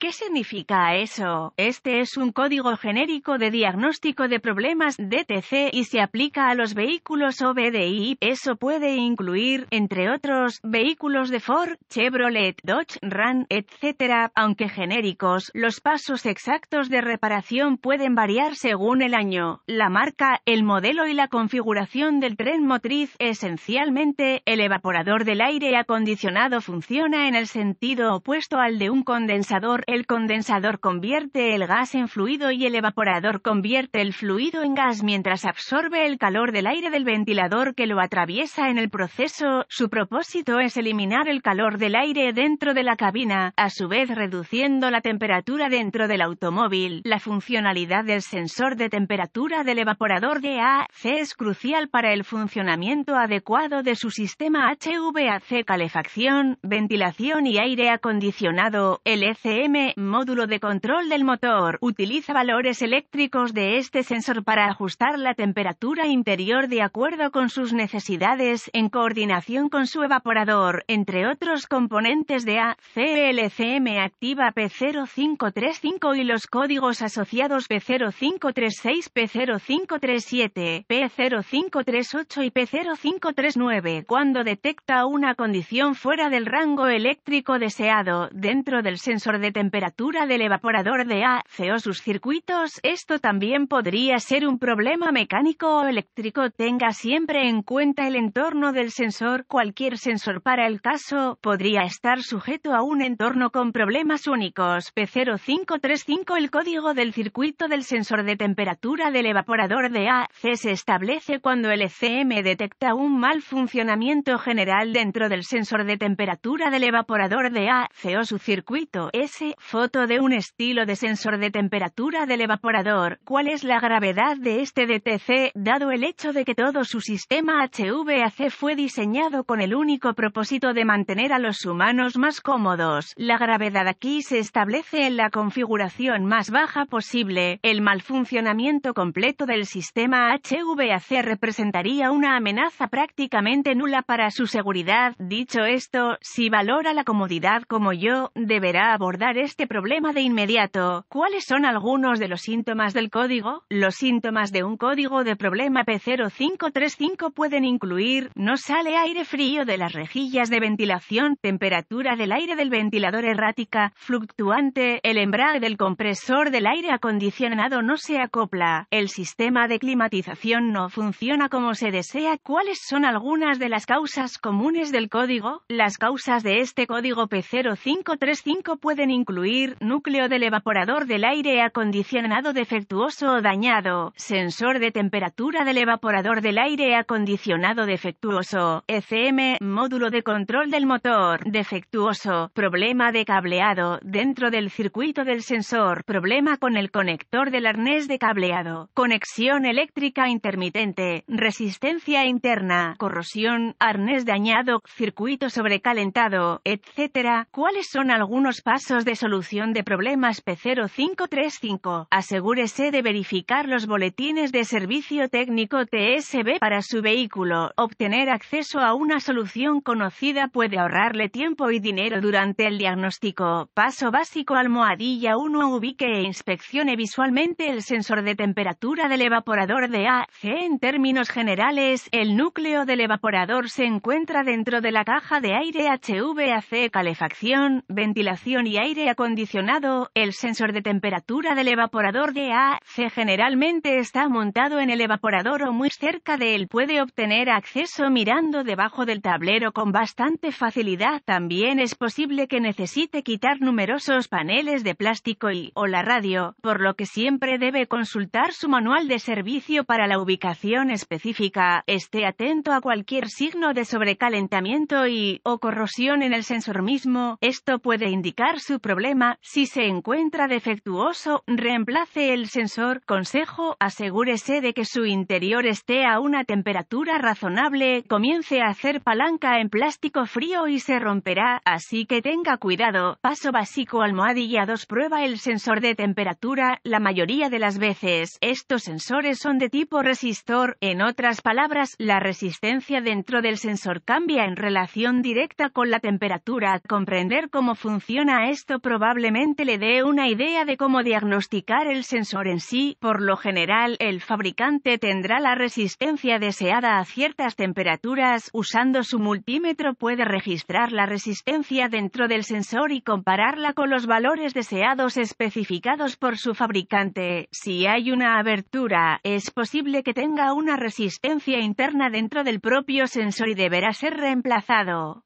¿Qué significa eso? Este es un código genérico de diagnóstico de problemas DTC y se aplica a los vehículos OBDI. Eso puede incluir, entre otros, vehículos de Ford, Chevrolet, Dodge, Ram, etc. Aunque genéricos, los pasos exactos de reparación pueden variar según el año, la marca, el modelo y la configuración del tren motriz. Esencialmente, el evaporador del aire acondicionado funciona en el sentido opuesto al de un condensador el condensador convierte el gas en fluido y el evaporador convierte el fluido en gas mientras absorbe el calor del aire del ventilador que lo atraviesa en el proceso. Su propósito es eliminar el calor del aire dentro de la cabina, a su vez reduciendo la temperatura dentro del automóvil. La funcionalidad del sensor de temperatura del evaporador de AC es crucial para el funcionamiento adecuado de su sistema HVAC calefacción, ventilación y aire acondicionado. El ECM módulo de control del motor, utiliza valores eléctricos de este sensor para ajustar la temperatura interior de acuerdo con sus necesidades en coordinación con su evaporador, entre otros componentes de A, activa P0535 y los códigos asociados P0536, P0537, P0538 y P0539 cuando detecta una condición fuera del rango eléctrico deseado dentro del sensor de temperatura temperatura del evaporador de a AC o sus circuitos, esto también podría ser un problema mecánico o eléctrico. Tenga siempre en cuenta el entorno del sensor. Cualquier sensor para el caso podría estar sujeto a un entorno con problemas únicos. P0535 El código del circuito del sensor de temperatura del evaporador de AC se establece cuando el ECM detecta un mal funcionamiento general dentro del sensor de temperatura del evaporador de a AC o su circuito. S Foto de un estilo de sensor de temperatura del evaporador. ¿Cuál es la gravedad de este DTC, dado el hecho de que todo su sistema HVAC fue diseñado con el único propósito de mantener a los humanos más cómodos? La gravedad aquí se establece en la configuración más baja posible. El mal funcionamiento completo del sistema HVAC representaría una amenaza prácticamente nula para su seguridad. Dicho esto, si valora la comodidad como yo, deberá abordar este este problema de inmediato. ¿Cuáles son algunos de los síntomas del código? Los síntomas de un código de problema P0535 pueden incluir no sale aire frío de las rejillas de ventilación, temperatura del aire del ventilador errática, fluctuante, el embrague del compresor del aire acondicionado no se acopla, el sistema de climatización no funciona como se desea. ¿Cuáles son algunas de las causas comunes del código? Las causas de este código P0535 pueden incluir incluir núcleo del evaporador del aire acondicionado defectuoso o dañado, sensor de temperatura del evaporador del aire acondicionado defectuoso, ECM, módulo de control del motor defectuoso, problema de cableado dentro del circuito del sensor, problema con el conector del arnés de cableado, conexión eléctrica intermitente, resistencia interna, corrosión, arnés dañado, circuito sobrecalentado, etc. ¿Cuáles son algunos pasos de solución de problemas P0535. Asegúrese de verificar los boletines de servicio técnico TSB para su vehículo. Obtener acceso a una solución conocida puede ahorrarle tiempo y dinero durante el diagnóstico. Paso básico almohadilla 1 ubique e inspeccione visualmente el sensor de temperatura del evaporador de AC. En términos generales, el núcleo del evaporador se encuentra dentro de la caja de aire HVAC calefacción, ventilación y aire acondicionado, el sensor de temperatura del evaporador de AC generalmente está montado en el evaporador o muy cerca de él. Puede obtener acceso mirando debajo del tablero con bastante facilidad. También es posible que necesite quitar numerosos paneles de plástico y o la radio, por lo que siempre debe consultar su manual de servicio para la ubicación específica. Esté atento a cualquier signo de sobrecalentamiento y o corrosión en el sensor mismo. Esto puede indicar su problema si se encuentra defectuoso, reemplace el sensor. Consejo, asegúrese de que su interior esté a una temperatura razonable, comience a hacer palanca en plástico frío y se romperá, así que tenga cuidado. Paso básico almohadilla 2 prueba el sensor de temperatura, la mayoría de las veces, estos sensores son de tipo resistor, en otras palabras, la resistencia dentro del sensor cambia en relación directa con la temperatura. Comprender cómo funciona esto probablemente le dé una idea de cómo diagnosticar el sensor en sí. Por lo general, el fabricante tendrá la resistencia deseada a ciertas temperaturas. Usando su multímetro puede registrar la resistencia dentro del sensor y compararla con los valores deseados especificados por su fabricante. Si hay una abertura, es posible que tenga una resistencia interna dentro del propio sensor y deberá ser reemplazado.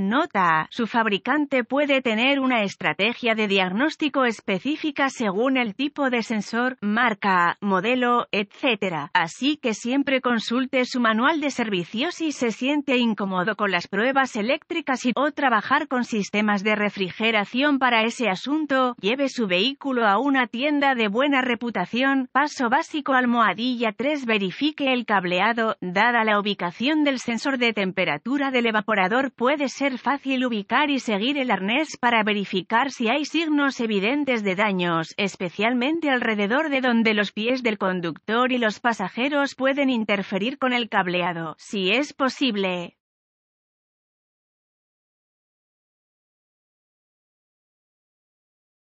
Nota, su fabricante puede tener una estrategia de diagnóstico específica según el tipo de sensor, marca, modelo, etc. Así que siempre consulte su manual de servicio si se siente incómodo con las pruebas eléctricas o trabajar con sistemas de refrigeración para ese asunto. Lleve su vehículo a una tienda de buena reputación. Paso básico almohadilla 3 verifique el cableado. Dada la ubicación del sensor de temperatura del evaporador puede ser fácil ubicar y seguir el arnés para verificar si hay signos evidentes de daños, especialmente alrededor de donde los pies del conductor y los pasajeros pueden interferir con el cableado, si es posible.